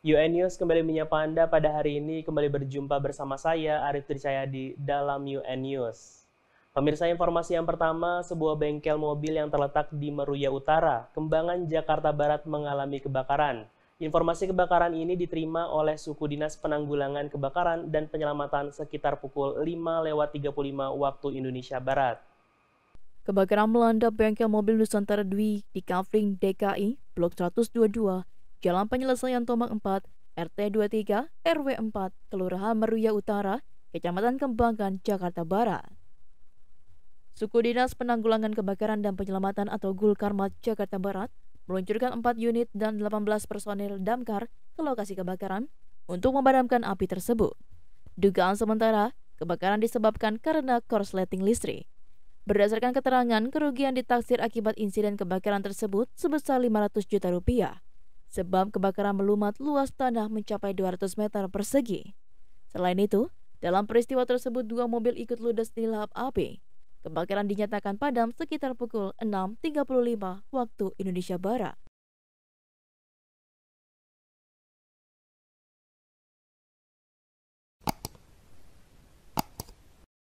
UN News kembali menyapa Anda pada hari ini, kembali berjumpa bersama saya, Arif di dalam UN News. Pemirsa informasi yang pertama, sebuah bengkel mobil yang terletak di Meruya Utara, Kembangan, Jakarta Barat mengalami kebakaran. Informasi kebakaran ini diterima oleh Suku Dinas Penanggulangan Kebakaran dan Penyelamatan sekitar pukul 5 lewat 35 waktu Indonesia Barat. Kebakaran melanda bengkel mobil Nusantara Dwi di Kavling DKI, Blok 122, Jalan Penyelesaian Tomang 4, RT 23, RW 4, Kelurahan Meruya Utara, Kecamatan Kembangan, Jakarta Barat. Suku Dinas Penanggulangan Kebakaran dan Penyelamatan atau Gulkarmat Jakarta Barat meluncurkan 4 unit dan 18 personil damkar ke lokasi kebakaran untuk memadamkan api tersebut. Dugaan sementara, kebakaran disebabkan karena korsleting listrik. Berdasarkan keterangan, kerugian ditaksir akibat insiden kebakaran tersebut sebesar 500 juta rupiah sebab kebakaran melumat luas tanah mencapai 200 meter persegi. Selain itu, dalam peristiwa tersebut dua mobil ikut ludes di dilahap api. Kebakaran dinyatakan padam sekitar pukul 6.35 waktu Indonesia Barat.